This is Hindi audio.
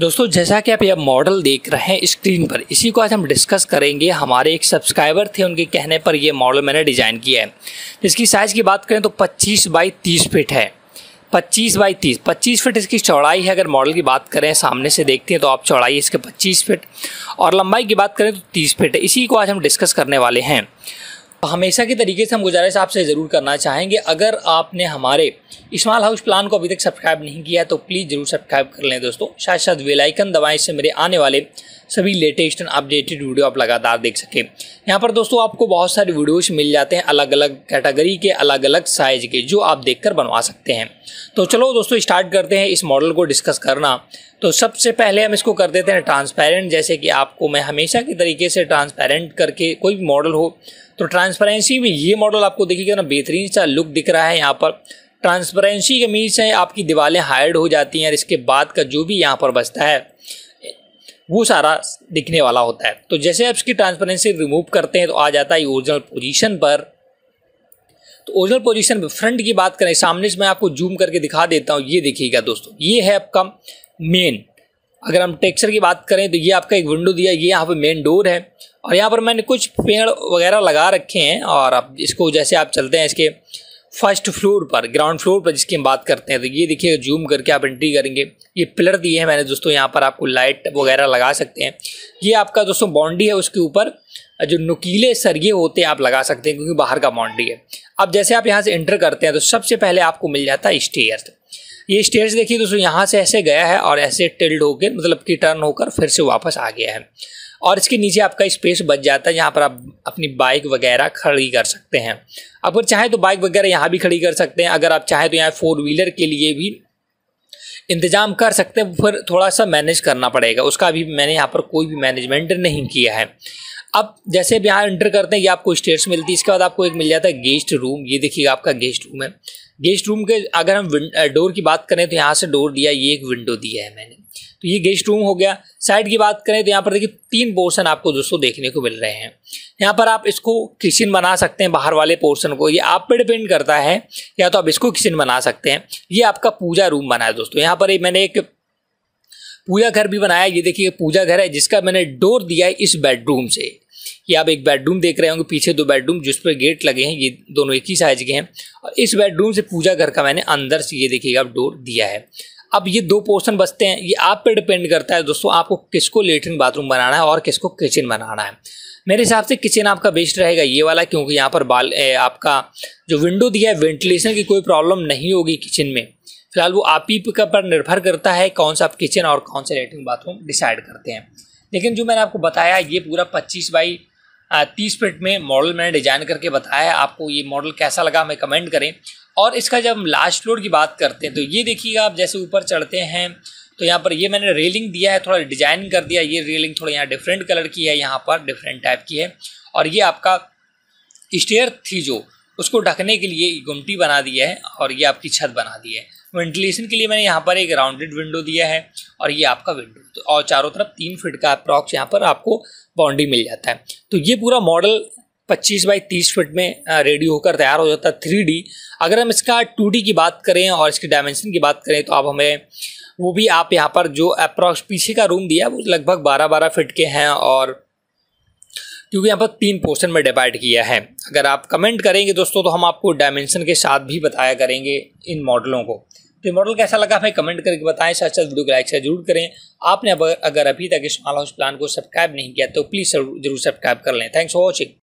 दोस्तों जैसा कि आप यह मॉडल देख रहे हैं स्क्रीन पर इसी को आज हम डिस्कस करेंगे हमारे एक सब्सक्राइबर थे उनके कहने पर यह मॉडल मैंने डिज़ाइन किया है इसकी साइज़ की बात करें तो 25 बाई 30 फीट है 25 बाई 30 25 फीट इसकी चौड़ाई है अगर मॉडल की बात करें सामने से देखते हैं तो आप चौड़ाई इसके पच्चीस फिट और लंबाई की बात करें तो तीस फिट है इसी को आज हम डिस्कस करने वाले हैं हमेशा के तरीके से हम गुजारिश आपसे ज़रूर करना चाहेंगे अगर आपने हमारे स्मॉल हाउस प्लान को अभी तक सब्सक्राइब नहीं किया तो प्लीज़ ज़रूर सब्सक्राइब कर लें दोस्तों शायद शायद वेलाइकन दवाएँ से मेरे आने वाले सभी लेटेस्ट एंड अपडेटेड वीडियो आप लगातार देख सकें यहाँ पर दोस्तों आपको बहुत सारे वीडियोस मिल जाते हैं अलग अलग कैटेगरी के अलग अलग साइज के जो आप देखकर बनवा सकते हैं तो चलो दोस्तों स्टार्ट करते हैं इस मॉडल को डिस्कस करना तो सबसे पहले हम इसको कर देते हैं ट्रांसपेरेंट जैसे कि आपको मैं हमेशा के तरीके से ट्रांसपेरेंट करके कोई भी मॉडल हो तो ट्रांसपेरेंसी में ये मॉडल आपको देखिएगा ना बेहतरीन सा लुक दिख रहा है यहाँ पर ट्रांसपेरेंसी के मीन से आपकी दीवारें हाइड हो जाती हैं और इसके बाद का जो भी यहाँ पर बचता है वो सारा दिखने वाला होता है तो जैसे आप इसकी ट्रांसपेरेंसी रिमूव करते हैं तो आ जाता है ओरिजिनल पोजीशन पर तो ओरिजिनल पोजीशन पर फ्रंट की बात करें सामने से मैं आपको जूम करके दिखा देता हूँ ये देखिएगा दोस्तों ये है आपका मेन अगर हम टेक्सचर की बात करें तो ये आपका एक विंडो दिया ये यहाँ पर मेन डोर है और यहाँ पर मैंने कुछ पेड़ वगैरह लगा रखे हैं और आप इसको जैसे आप चलते हैं इसके फर्स्ट फ्लोर पर ग्राउंड फ्लोर पर जिसकी हम बात करते हैं तो ये देखिए जूम करके आप एंट्री करेंगे ये पिलर दिए हैं मैंने दोस्तों यहाँ पर आपको लाइट वगैरह लगा सकते हैं ये आपका दोस्तों बाउंड्री है उसके ऊपर जो नुकीले सरिये होते हैं आप लगा सकते हैं क्योंकि बाहर का बाउंड्री है अब जैसे आप यहाँ से एंटर करते हैं तो सबसे पहले आपको मिल जाता है स्टेयर ये स्टेयर्स देखिए दोस्तों यहाँ से ऐसे गया है और ऐसे टिल्ड होकर मतलब कि टर्न होकर फिर से वापस आ गया है और इसके नीचे आपका स्पेस बच जाता है जहाँ पर आप अपनी बाइक वगैरह खड़ी कर सकते हैं अगर चाहें तो बाइक वगैरह यहाँ भी खड़ी कर सकते हैं अगर आप चाहें तो यहाँ फोर व्हीलर के लिए भी इंतज़ाम कर सकते हैं फिर थोड़ा सा मैनेज करना पड़ेगा उसका अभी मैंने यहाँ पर कोई भी मैनेजमेंट नहीं किया है अब जैसे यहाँ एंटर करते हैं ये आपको स्टेट्स मिलती है इसके बाद आपको एक मिल जाता है गेस्ट रूम ये देखिए आपका गेस्ट रूम है गेस्ट रूम के अगर हम डोर की बात करें तो यहाँ से डोर दिया ये एक विंडो दिया है मैंने तो ये गेस्ट रूम हो गया साइड की बात करें तो यहाँ पर देखिए तीन पोर्सन आपको दोस्तों देखने को मिल रहे हैं यहाँ पर आप इसको किचन बना सकते हैं बाहर वाले पोर्सन को ये आप पे डिपेंड करता है या तो आप इसको किचन बना सकते हैं ये आपका पूजा रूम बना है दोस्तों यहाँ पर मैंने एक पूजा घर भी बनाया ये देखिए पूजा घर है जिसका मैंने डोर दिया है इस बेडरूम से ये आप एक बेडरूम देख रहे होंगे पीछे दो बेडरूम जिस पर गेट लगे हैं ये दोनों एक ही साइज के हैं और इस बेडरूम से पूजा घर का मैंने अंदर से ये देखिएगा आप डोर दिया है अब ये दो पोर्शन बचते हैं ये आप पे डिपेंड करता है दोस्तों आपको किसको लेटरिन बाथरूम बनाना है और किसको किचन बनाना है मेरे हिसाब से किचन आपका बेस्ट रहेगा ये वाला क्योंकि यहाँ पर बाल आपका जो विंडो दिया है वेंटिलेशन की कोई प्रॉब्लम नहीं होगी किचन में फिलहाल वो आप ही पर निर्भर करता है कौन सा आप किचन और कौन सा लेटरिन बाथरूम डिसाइड करते हैं लेकिन जो मैंने आपको बताया ये पूरा पच्चीस बाई तीस फिट में मॉडल मैंने डिज़ाइन करके बताया आपको ये मॉडल कैसा लगा हमें कमेंट करें और इसका जब हम लास्ट फ्लोर की बात करते हैं तो ये देखिएगा आप जैसे ऊपर चढ़ते हैं तो यहाँ पर ये मैंने रेलिंग दिया है थोड़ा डिजाइन कर दिया ये रेलिंग थोड़ा यहाँ डिफरेंट कलर की है यहाँ पर डिफरेंट टाइप की है और ये आपका स्टेयर थी जो उसको ढकने के लिए गुमटी बना दी है और ये आपकी छत बना दी है वेंटिलेशन के लिए मैंने यहाँ पर एक राउंडेड विंडो दिया है और ये आपका विंडो तो और चारों तरफ तीन फिट का अप्रॉक्स यहाँ पर आपको बाउंड्री मिल जाता है तो ये पूरा मॉडल 25 बाई 30 फिट में रेडी होकर तैयार हो जाता है थ्री अगर हम इसका टू की बात करें और इसके डायमेंशन की बात करें तो आप हमें वो भी आप यहाँ पर जो अप्रॉक्स पीछे का रूम दिया है वो लगभग बारह बारह फिट के हैं और क्योंकि यहाँ पर तीन पोर्शन में डिवाइड किया है अगर आप कमेंट करेंगे दोस्तों तो हम आपको डायमेंशन के साथ भी बताया करेंगे इन मॉडलों को तो ये मॉडल कैसा लगा हमें कमेंट करके बताएं साथ साथ वीडियो को लाइक शेयर जरूर करें आपने अगर अभी तक स्मॉल हाउस प्लान को सब्सक्राइब नहीं किया तो प्लीज़ जरूर सब्सक्राइब कर लें थैंक्स फॉर वॉचिंग